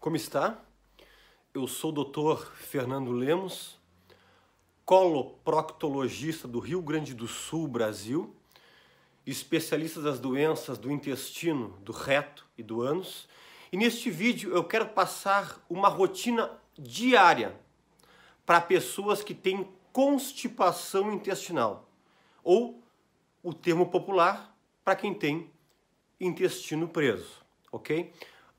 Como está? Eu sou o Dr. Fernando Lemos, coloproctologista do Rio Grande do Sul, Brasil, especialista das doenças do intestino, do reto e do ânus. E neste vídeo eu quero passar uma rotina diária para pessoas que têm constipação intestinal, ou o termo popular para quem tem intestino preso, ok?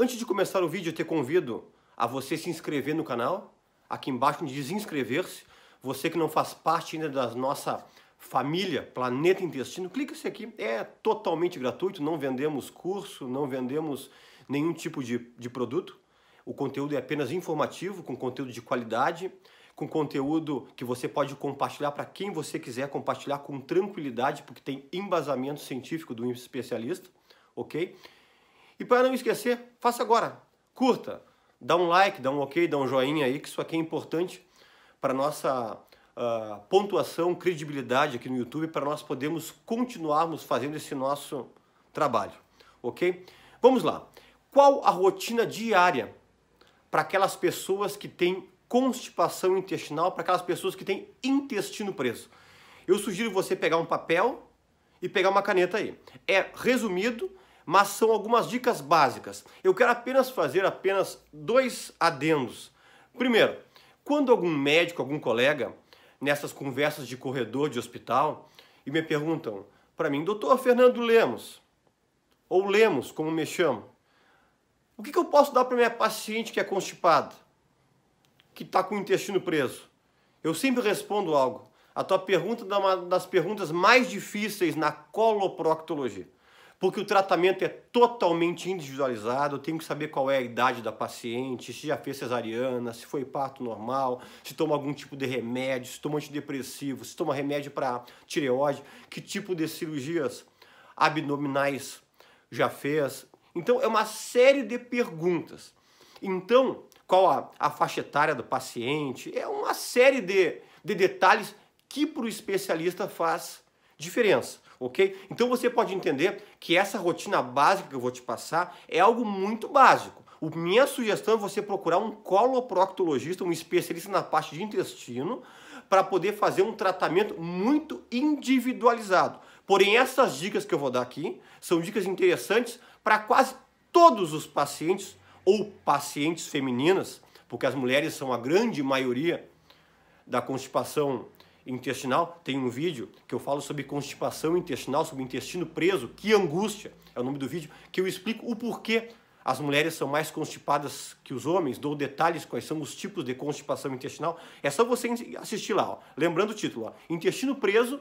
Antes de começar o vídeo, eu te convido a você se inscrever no canal. Aqui embaixo diz inscrever-se. Você que não faz parte ainda da nossa família Planeta Intestino, clica isso aqui. É totalmente gratuito, não vendemos curso, não vendemos nenhum tipo de, de produto. O conteúdo é apenas informativo, com conteúdo de qualidade, com conteúdo que você pode compartilhar para quem você quiser compartilhar com tranquilidade, porque tem embasamento científico do especialista, ok? E para não esquecer, faça agora. Curta, dá um like, dá um ok, dá um joinha aí, que isso aqui é importante para nossa uh, pontuação, credibilidade aqui no YouTube, para nós podermos continuarmos fazendo esse nosso trabalho, ok? Vamos lá. Qual a rotina diária para aquelas pessoas que têm constipação intestinal, para aquelas pessoas que têm intestino preso? Eu sugiro você pegar um papel e pegar uma caneta aí. É resumido, mas são algumas dicas básicas. Eu quero apenas fazer apenas dois adendos. Primeiro, quando algum médico, algum colega, nessas conversas de corredor de hospital, e me perguntam para mim, doutor Fernando Lemos, ou Lemos, como me chamam, o que, que eu posso dar para minha paciente que é constipada, que está com o intestino preso? Eu sempre respondo algo. A tua pergunta é uma das perguntas mais difíceis na coloproctologia porque o tratamento é totalmente individualizado, eu tenho que saber qual é a idade da paciente, se já fez cesariana, se foi parto normal, se toma algum tipo de remédio, se toma antidepressivo, se toma remédio para tireoide, que tipo de cirurgias abdominais já fez. Então, é uma série de perguntas. Então, qual a, a faixa etária do paciente? É uma série de, de detalhes que para o especialista faz diferença ok? Então você pode entender que essa rotina básica que eu vou te passar é algo muito básico. O, minha sugestão é você procurar um coloproctologista, um especialista na parte de intestino, para poder fazer um tratamento muito individualizado. Porém, essas dicas que eu vou dar aqui são dicas interessantes para quase todos os pacientes ou pacientes femininas, porque as mulheres são a grande maioria da constipação intestinal, tem um vídeo que eu falo sobre constipação intestinal, sobre intestino preso, que angústia, é o nome do vídeo, que eu explico o porquê as mulheres são mais constipadas que os homens, dou detalhes quais são os tipos de constipação intestinal. É só você assistir lá, ó. lembrando o título, ó. Intestino preso,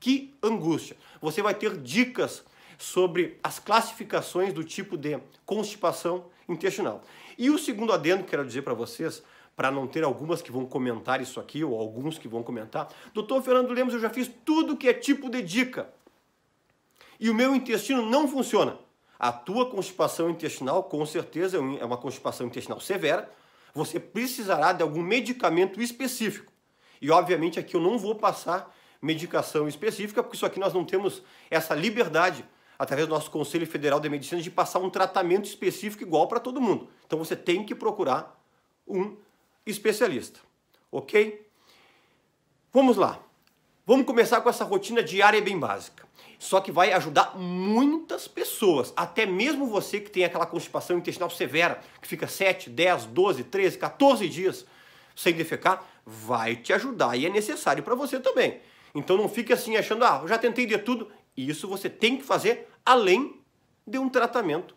que angústia. Você vai ter dicas sobre as classificações do tipo de constipação intestinal. E o segundo adendo que quero dizer para vocês para não ter algumas que vão comentar isso aqui ou alguns que vão comentar. Doutor Fernando Lemos, eu já fiz tudo que é tipo de dica e o meu intestino não funciona. A tua constipação intestinal, com certeza, é, é uma constipação intestinal severa. Você precisará de algum medicamento específico. E, obviamente, aqui eu não vou passar medicação específica, porque isso aqui nós não temos essa liberdade, através do nosso Conselho Federal de Medicina, de passar um tratamento específico igual para todo mundo. Então, você tem que procurar um especialista, ok? Vamos lá. Vamos começar com essa rotina diária bem básica. Só que vai ajudar muitas pessoas, até mesmo você que tem aquela constipação intestinal severa, que fica 7, 10, 12, 13, 14 dias sem defecar, vai te ajudar e é necessário para você também. Então não fique assim achando, ah, eu já tentei de tudo. Isso você tem que fazer além de um tratamento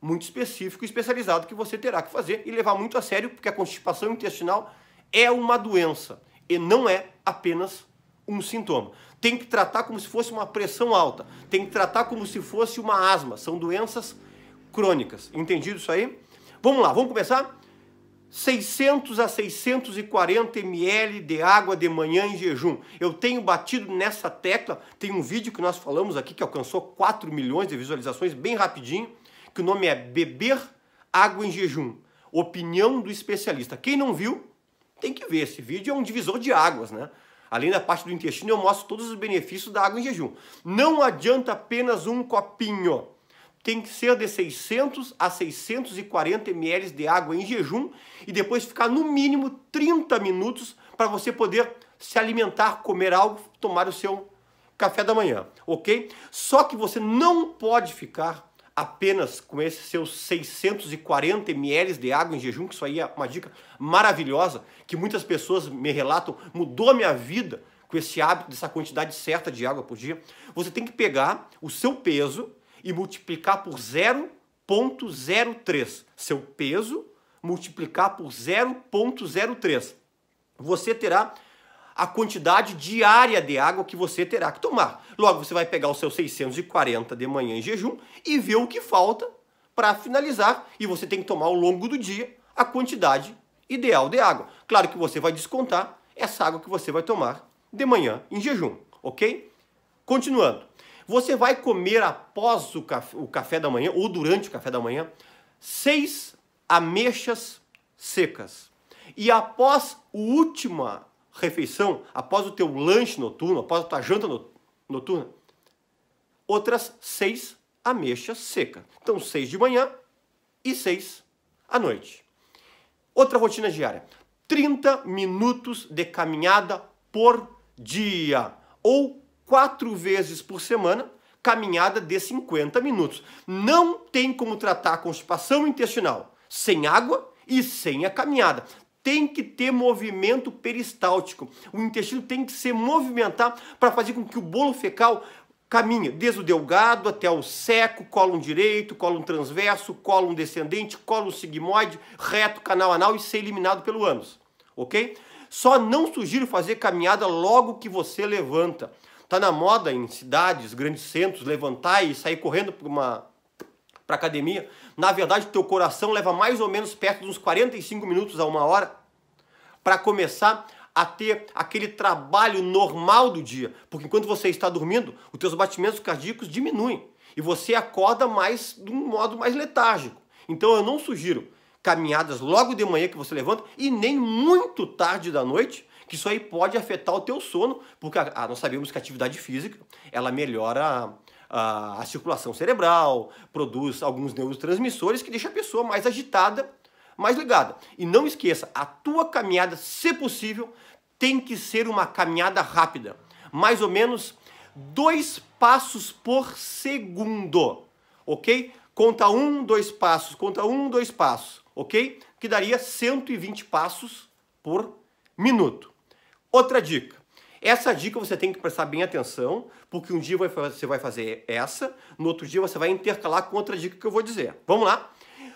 muito específico e especializado que você terá que fazer e levar muito a sério, porque a constipação intestinal é uma doença e não é apenas um sintoma. Tem que tratar como se fosse uma pressão alta, tem que tratar como se fosse uma asma. São doenças crônicas. Entendido isso aí? Vamos lá, vamos começar? 600 a 640 ml de água de manhã em jejum. Eu tenho batido nessa tecla, tem um vídeo que nós falamos aqui que alcançou 4 milhões de visualizações bem rapidinho que o nome é Beber Água em Jejum. Opinião do especialista. Quem não viu, tem que ver. Esse vídeo é um divisor de águas, né? Além da parte do intestino, eu mostro todos os benefícios da água em jejum. Não adianta apenas um copinho. Tem que ser de 600 a 640 ml de água em jejum e depois ficar no mínimo 30 minutos para você poder se alimentar, comer algo, tomar o seu café da manhã, ok? Só que você não pode ficar apenas com esses seus 640 ml de água em jejum, que isso aí é uma dica maravilhosa, que muitas pessoas me relatam, mudou minha vida com esse hábito dessa quantidade certa de água por dia. Você tem que pegar o seu peso e multiplicar por 0.03. Seu peso multiplicar por 0.03. Você terá a quantidade diária de água que você terá que tomar. Logo, você vai pegar os seus 640 de manhã em jejum e ver o que falta para finalizar. E você tem que tomar ao longo do dia a quantidade ideal de água. Claro que você vai descontar essa água que você vai tomar de manhã em jejum, ok? Continuando. Você vai comer após o café, o café da manhã ou durante o café da manhã seis ameixas secas. E após a última refeição, após o teu lanche noturno, após a tua janta noturna, outras seis ameixas seca Então, seis de manhã e seis à noite. Outra rotina diária: 30 minutos de caminhada por dia ou quatro vezes por semana, caminhada de 50 minutos. Não tem como tratar a constipação intestinal sem água e sem a caminhada tem que ter movimento peristáltico. O intestino tem que se movimentar para fazer com que o bolo fecal caminhe desde o delgado até o seco, colo um direito, colo um transverso, colo um descendente, colo um sigmoide, reto, canal anal e ser eliminado pelo ânus, ok? Só não sugiro fazer caminhada logo que você levanta. Tá na moda em cidades, grandes centros, levantar e sair correndo por uma para academia, na verdade teu coração leva mais ou menos perto de uns 45 minutos a uma hora para começar a ter aquele trabalho normal do dia, porque enquanto você está dormindo, os teus batimentos cardíacos diminuem e você acorda mais de um modo mais letárgico. Então eu não sugiro caminhadas logo de manhã que você levanta e nem muito tarde da noite, que isso aí pode afetar o teu sono, porque a, ah, a, nós sabemos que a atividade física, ela melhora a, a, circulação cerebral, produz alguns neurotransmissores que deixa a pessoa mais agitada, mais ligada. E não esqueça, a tua caminhada, se possível, tem que ser uma caminhada rápida, mais ou menos dois passos por segundo, ok? Conta um, dois passos, conta um, dois passos, ok? Que daria 120 passos por minuto. Outra dica: essa dica você tem que prestar bem atenção, porque um dia você vai fazer essa, no outro dia você vai intercalar com outra dica que eu vou dizer. Vamos lá?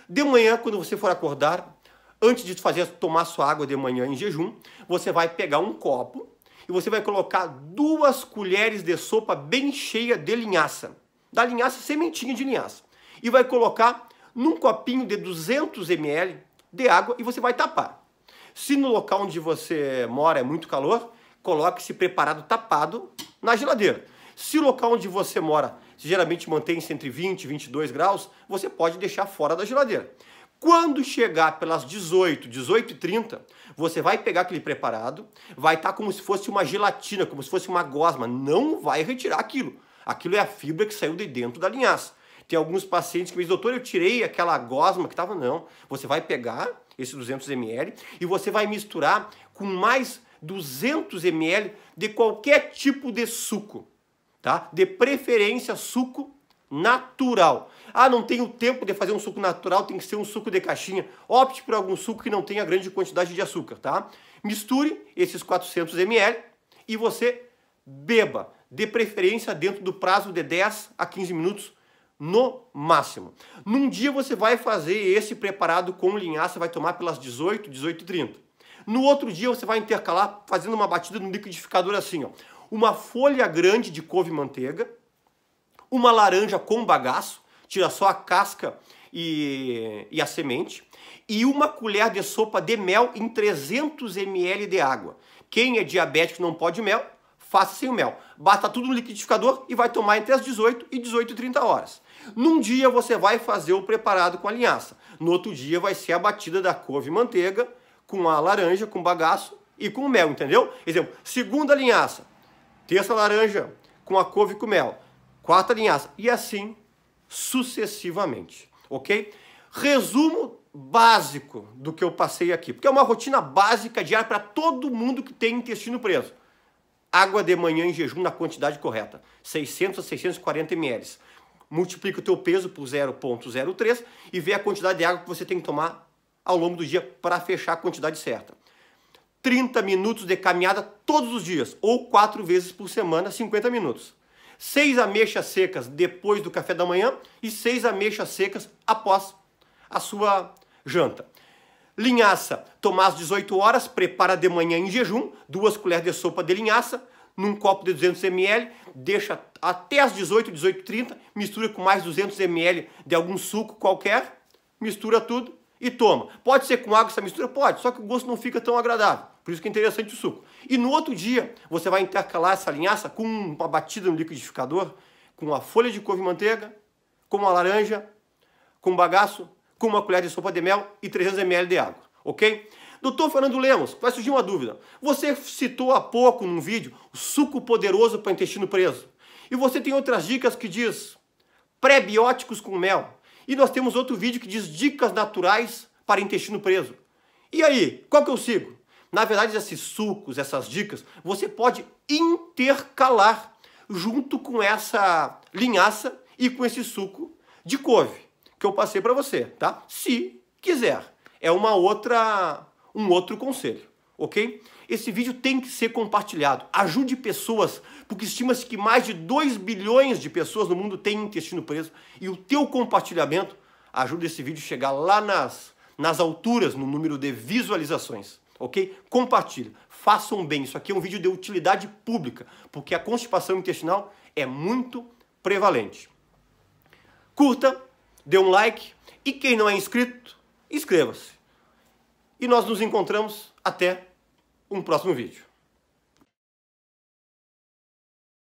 De manhã, quando você for acordar, antes de fazer tomar sua água de manhã em jejum, você vai pegar um copo e você vai colocar duas colheres de sopa bem cheia de linhaça. Da linhaça, sementinha de linhaça. E vai colocar num copinho de 200 ml de água e você vai tapar. Se no local onde você mora é muito calor, coloque-se preparado tapado na geladeira. Se o local onde você mora geralmente mantém-se entre 20 e 22 graus, você pode deixar fora da geladeira. Quando chegar pelas 18, 18 e 30, você vai pegar aquele preparado, vai estar tá como se fosse uma gelatina, como se fosse uma gosma, não vai retirar aquilo. Aquilo é a fibra que saiu de dentro da linhaça. Tem alguns pacientes que me dizem, doutor, eu tirei aquela gosma que estava. Não, você vai pegar esse 200 ml e você vai misturar com mais 200 ml de qualquer tipo de suco, tá? De preferência suco natural. Ah, não tenho tempo de fazer um suco natural, tem que ser um suco de caixinha. Opte por algum suco que não tenha grande quantidade de açúcar, tá? Misture esses 400 ml e você beba, de preferência dentro do prazo de 10 a 15 minutos no máximo. Num dia você vai fazer esse preparado com linhaça, vai tomar pelas 18, 18 e 30. No outro dia você vai intercalar fazendo uma batida no liquidificador assim, ó. Uma folha grande de couve manteiga, uma laranja com bagaço, tira só a casca e, e a semente, e uma colher de sopa de mel em 300 ml de água. Quem é diabético não pode mel, faça sem o mel. Bata tudo no liquidificador e vai tomar entre as 18 e 18 e 30 horas. Num dia você vai fazer o preparado com a linhaça. No outro dia vai ser a batida da couve manteiga com a laranja, com bagaço e com mel, entendeu? Exemplo, segunda linhaça, terça laranja com a couve e com mel, quarta linhaça e assim sucessivamente, ok? Resumo básico do que eu passei aqui, porque é uma rotina básica diária para todo mundo que tem intestino preso. Água de manhã em jejum na quantidade correta, 600 a 640 ml. Multiplica o teu peso por 0.03 e vê a quantidade de água que você tem que tomar ao longo do dia para fechar a quantidade certa. 30 minutos de caminhada todos os dias, ou quatro vezes por semana, 50 minutos. Seis ameixas secas depois do café da manhã e seis ameixas secas após a sua janta. Linhaça, tomar às 18 horas, prepara de manhã em jejum, duas colheres de sopa de linhaça, num copo de 200 ml, deixa até às 18, 18h30, mistura com mais 200 ml de algum suco qualquer, mistura tudo e toma. Pode ser com água essa mistura? Pode, só que o gosto não fica tão agradável. Por isso que é interessante o suco. E no outro dia, você vai intercalar essa linhaça com uma batida no liquidificador, com uma folha de couve manteiga, com uma laranja, com um bagaço, com uma colher de sopa de mel e 300 ml de água, ok? Doutor Fernando Lemos, vai surgir uma dúvida. Você citou há pouco num vídeo o suco poderoso para intestino preso. E você tem outras dicas que diz pré-bióticos com mel, e nós temos outro vídeo que diz dicas naturais para intestino preso. E aí, qual que eu sigo? Na verdade, esses sucos, essas dicas, você pode intercalar junto com essa linhaça e com esse suco de couve que eu passei para você, tá? Se quiser. É uma outra um outro conselho, OK? Esse vídeo tem que ser compartilhado. Ajude pessoas, porque estima-se que mais de 2 bilhões de pessoas no mundo têm intestino preso. E o teu compartilhamento ajuda esse vídeo a chegar lá nas, nas alturas, no número de visualizações. Ok? Compartilhe. Façam bem. Isso aqui é um vídeo de utilidade pública, porque a constipação intestinal é muito prevalente. Curta, dê um like e quem não é inscrito, inscreva-se. E nós nos encontramos até no próximo vídeo.